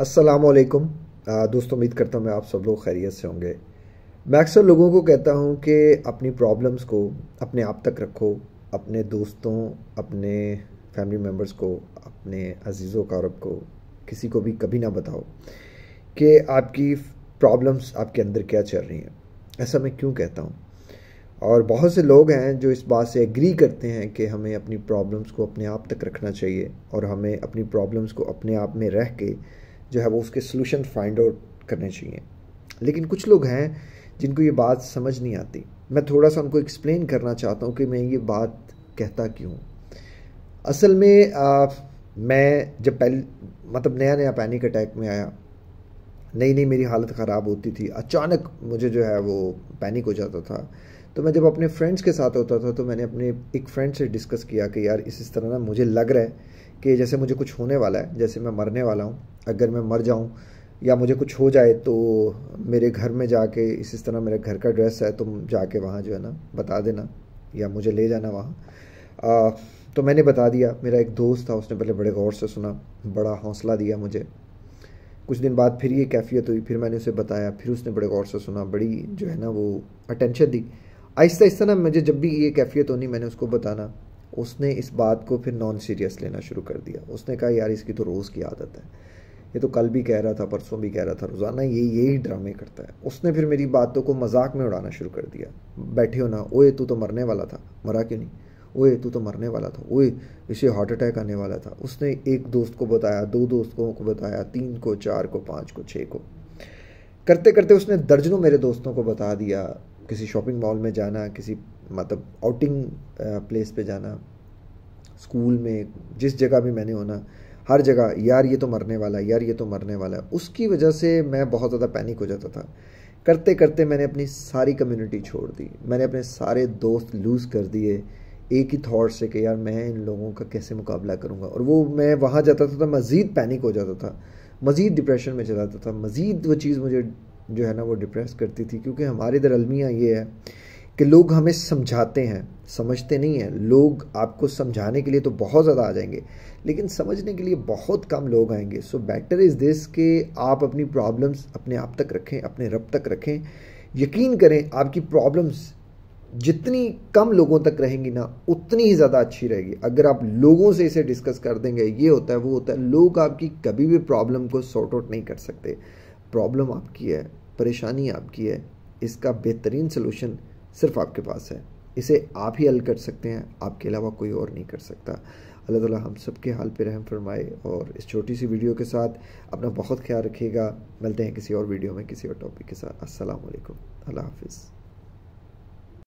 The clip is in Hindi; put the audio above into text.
वालेकुम दोस्तों उम्मीद करता हूँ मैं आप सब लोग खैरियत से होंगे मैं अक्सर लोगों को कहता हूँ कि अपनी प्रॉब्लम्स को अपने आप तक रखो अपने दोस्तों अपने फैमिली मेम्बर्स को अपने अजीज़ों कारब को किसी को भी कभी ना बताओ कि आपकी प्रॉब्लम्स आपके अंदर क्या चल रही हैं ऐसा मैं क्यों कहता हूँ और बहुत से लोग हैं जो इस बात से एग्री करते हैं कि हमें अपनी प्रॉब्लम्स को अपने आप तक रखना चाहिए और हमें अपनी प्रॉब्लम्स को अपने आप में रह के जो है वो उसके सोल्यूशन फाइंड आउट करने चाहिए लेकिन कुछ लोग हैं जिनको ये बात समझ नहीं आती मैं थोड़ा सा उनको एक्सप्लेन करना चाहता हूँ कि मैं ये बात कहता क्यों असल में आ, मैं जब पहले मतलब नया नया पैनिक अटैक में आया नई नई मेरी हालत ख़राब होती थी अचानक मुझे जो है वो पैनिक हो जाता था तो मैं जब अपने फ्रेंड्स के साथ होता था तो मैंने अपने एक फ्रेंड से डिस्कस किया कि यार इस इस तरह ना मुझे लग रहा है कि जैसे मुझे कुछ होने वाला है जैसे मैं मरने वाला हूँ अगर मैं मर जाऊँ या मुझे कुछ हो जाए तो मेरे घर में जाके इस इस तरह मेरे घर का ड्रेस है तुम जाके वहाँ जो है ना बता देना या मुझे ले जाना वहाँ तो मैंने बता दिया मेरा एक दोस्त था उसने पहले बड़े गौर से सुना बड़ा हौसला दिया मुझे कुछ दिन बाद फिर ये कैफियत हुई फिर मैंने उसे बताया फिर उसने बड़े गौर से सुना बड़ी जो है ना वो अटेंशन दी आहिस्ता आहिस्ता ना मुझे जब भी ये कैफियत होनी मैंने उसको बताना उसने इस बात को फिर नॉन सीरियस लेना शुरू कर दिया उसने कहा यार इसकी तो रोज़ की आदत है ये तो कल भी कह रहा था परसों भी कह रहा था रोज़ाना ये यही ड्रामे करता है उसने फिर मेरी बातों को मजाक में उड़ाना शुरू कर दिया बैठे हो ना ओए तू तो मरने वाला था मरा क्यों नहीं ओए तू तो मरने वाला था ओए इसे हार्ट अटैक आने वाला था उसने एक दोस्त को बताया दो दोस्तों को बताया तीन को चार को पाँच को छः को करते करते उसने दर्जनों मेरे दोस्तों को बता दिया किसी शॉपिंग मॉल में जाना किसी मतलब आउटिंग प्लेस पे जाना स्कूल में जिस जगह भी मैंने होना हर जगह यार ये तो मरने वाला है यार ये तो मरने वाला है उसकी वजह से मैं बहुत ज़्यादा पैनिक हो जाता था करते करते मैंने अपनी सारी कम्युनिटी छोड़ दी मैंने अपने सारे दोस्त लूज़ कर दिए एक ही थाट से कि यार मैं इन लोगों का कैसे मुकाबला करूँगा और वो मैं वहाँ जाता था, तो मज़ीद पैनिक हो जाता था मज़ीद डिप्रेशन में चला जाता था मज़ीद वो चीज़ मुझे जो है ना वो डिप्रेस करती थी क्योंकि हमारे इधर अलमिया ये है कि लोग हमें समझाते हैं समझते नहीं हैं लोग आपको समझाने के लिए तो बहुत ज़्यादा आ जाएंगे लेकिन समझने के लिए बहुत कम लोग आएंगे सो बेटर इज़ दिस कि आप अपनी प्रॉब्लम्स अपने आप तक रखें अपने रब तक रखें यकीन करें आपकी प्रॉब्लम्स जितनी कम लोगों तक रहेंगी ना उतनी ही ज़्यादा अच्छी रहेगी अगर आप लोगों से इसे डिस्कस कर देंगे ये होता है वो होता है लोग आपकी कभी भी प्रॉब्लम को सॉर्ट आउट नहीं कर सकते प्रॉब्लम आपकी है परेशानी आपकी है इसका बेहतरीन सलूशन सिर्फ आपके पास है इसे आप ही हल कर सकते हैं आपके अलावा कोई और नहीं कर सकता अल्लाह ताला हम सब के हाल पे रहम फरमाए और इस छोटी सी वीडियो के साथ अपना बहुत ख्याल रखिएगा मिलते हैं किसी और वीडियो में किसी और टॉपिक के साथ असलकम अल्लाह हाफिज़